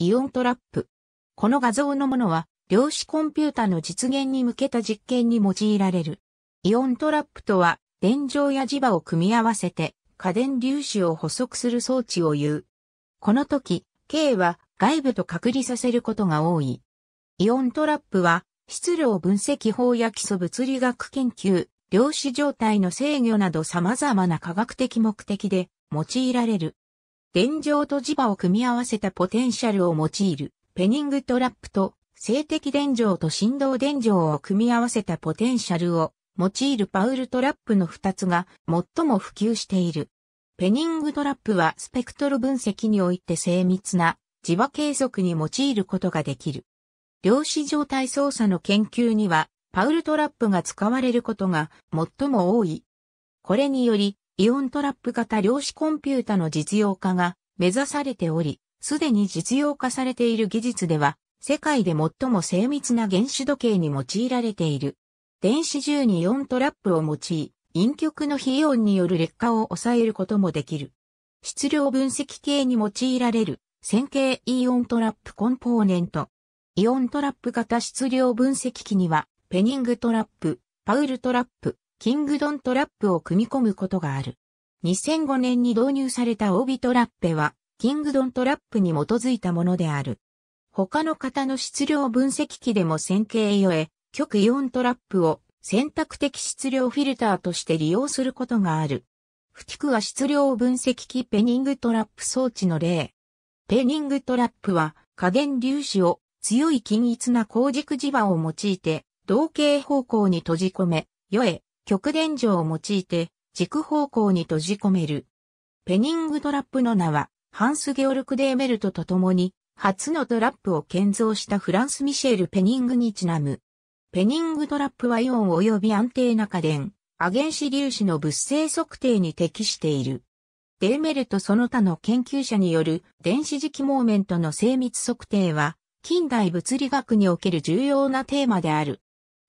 イオントラップ。この画像のものは、量子コンピュータの実現に向けた実験に用いられる。イオントラップとは、電場や磁場を組み合わせて、家電粒子を捕捉する装置を言う。この時、K は外部と隔離させることが多い。イオントラップは、質量分析法や基礎物理学研究、量子状態の制御など様々な科学的目的で用いられる。電状と磁場を組み合わせたポテンシャルを用いる、ペニングトラップと、静的電状と振動電状を組み合わせたポテンシャルを用いるパウルトラップの2つが最も普及している。ペニングトラップはスペクトル分析において精密な磁場計測に用いることができる。量子状態操作の研究にはパウルトラップが使われることが最も多い。これによりイオントラップ型量子コンピュータの実用化が目指されており、すでに実用化されている技術では、世界で最も精密な原子時計に用いられている。電子銃にイオントラップを用い、陰極の非イオンによる劣化を抑えることもできる。質量分析系に用いられる線形イオントラップコンポーネント。イオントラップ型質量分析器には、ペニングトラップ、パウルトラップ、キングドントラップを組み込むことがある。2005年に導入されたオービトラッペは、キングドントラップに基づいたものである。他の型の質量分析機でも線形酔え、極イオントラップを選択的質量フィルターとして利用することがある。不テは質量分析機ペニングトラップ装置の例。ペニングトラップは加減粒子を強い均一な光軸磁場を用いて同型方向に閉じ込め、酔え、極電状を用いて軸方向に閉じ込める。ペニングトラップの名は、ハンス・ゲオルク・デーメルトと共に、初のトラップを建造したフランス・ミシェル・ペニングにちなむ。ペニングトラップはイオン及び安定な家電、アゲン子粒子の物性測定に適している。デーメルトその他の研究者による電子磁気モーメントの精密測定は、近代物理学における重要なテーマである。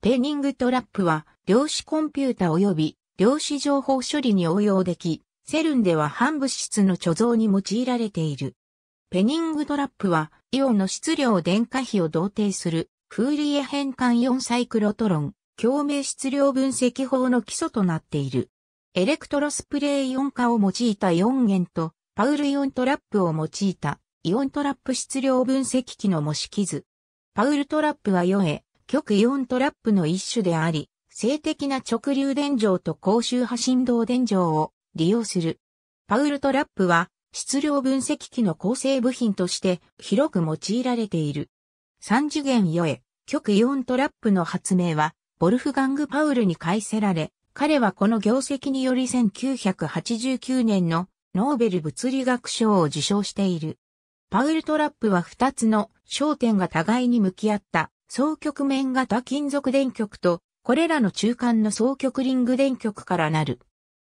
ペニングトラップは、量子コンピュータ及び量子情報処理に応用でき、セルンでは反物質の貯蔵に用いられている。ペニングトラップは、イオンの質量電化比を同定する、フーリエ変換イオンサイクロトロン、共鳴質量分析法の基礎となっている。エレクトロスプレイイオン化を用いたイオン源と、パウルイオントラップを用いた、イオントラップ質量分析機の模式図。パウルトラップは4へ、極イオントラップの一種であり、性的な直流電場と高周波振動電場を利用する。パウルトラップは質量分析機の構成部品として広く用いられている。三次元与え、極イオントラップの発明は、ボルフガング・パウルに返せられ、彼はこの業績により1989年のノーベル物理学賞を受賞している。パウルトラップは2つの焦点が互いに向き合った双極面型金属電極とこれらの中間の双極リング電極からなる。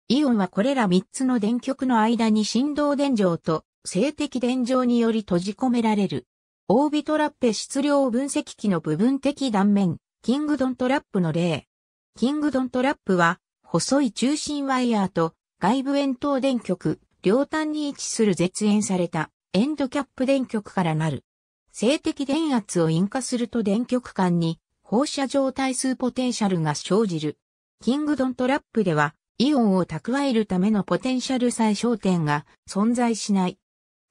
イオンはこれら3つの電極の間に振動電状と静的電状により閉じ込められる。オービトラッペ質量分析器の部分的断面、キングドントラップの例。キングドントラップは、細い中心ワイヤーと外部円筒電極、両端に位置する絶縁されたエンドキャップ電極からなる。静的電圧を引火すると電極間に放射状態数ポテンシャルが生じる。キングドントラップでは、イオンを蓄えるためのポテンシャル最小点が存在しない。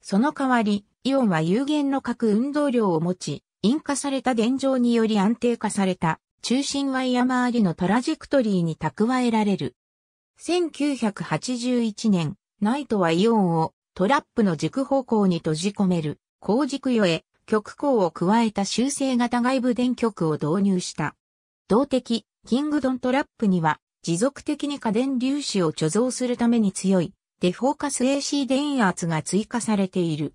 その代わり、イオンは有限の核運動量を持ち、引火された電状により安定化された中心ワイヤ周りのトラジェクトリーに蓄えられる。1981年、ナイトはイオンをトラップの軸方向に閉じ込める、高軸よへ極光を加えた修正型外部電極を導入した。動的、キングドントラップには、持続的に過電粒子を貯蔵するために強い、デフォーカス AC 電圧が追加されている。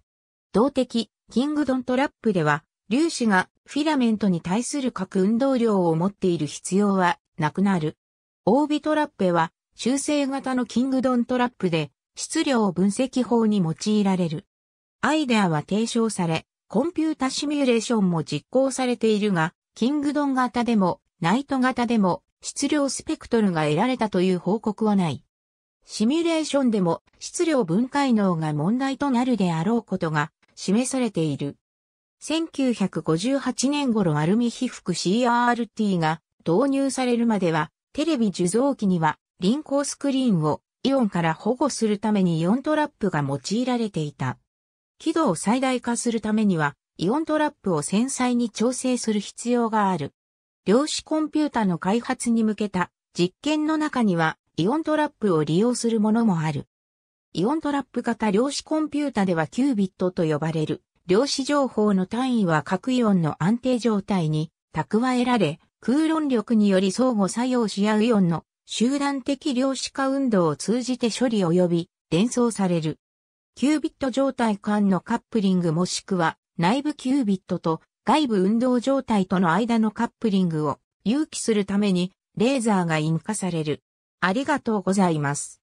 動的、キングドントラップでは、粒子がフィラメントに対する核運動量を持っている必要はなくなる。オービトラップは修正型のキングドントラップで質量分析法に用いられる。アイデアは提唱され、コンピュータシミュレーションも実行されているが、キングドン型でも、ナイト型でも、質量スペクトルが得られたという報告はない。シミュレーションでも質量分解能が問題となるであろうことが示されている。1958年頃アルミ被覆 CRT が導入されるまでは、テレビ受像機には輪行スクリーンをイオンから保護するために4トラップが用いられていた。輝度を最大化するためには、イオントラップを繊細に調整する必要がある。量子コンピュータの開発に向けた実験の中には、イオントラップを利用するものもある。イオントラップ型量子コンピュータではキュービットと呼ばれる。量子情報の単位は各イオンの安定状態に蓄えられ、空論力により相互作用し合うイオンの集団的量子化運動を通じて処理及び伝送される。キュービット状態間のカップリングもしくは内部キュービットと外部運動状態との間のカップリングを誘起するためにレーザーが引火される。ありがとうございます。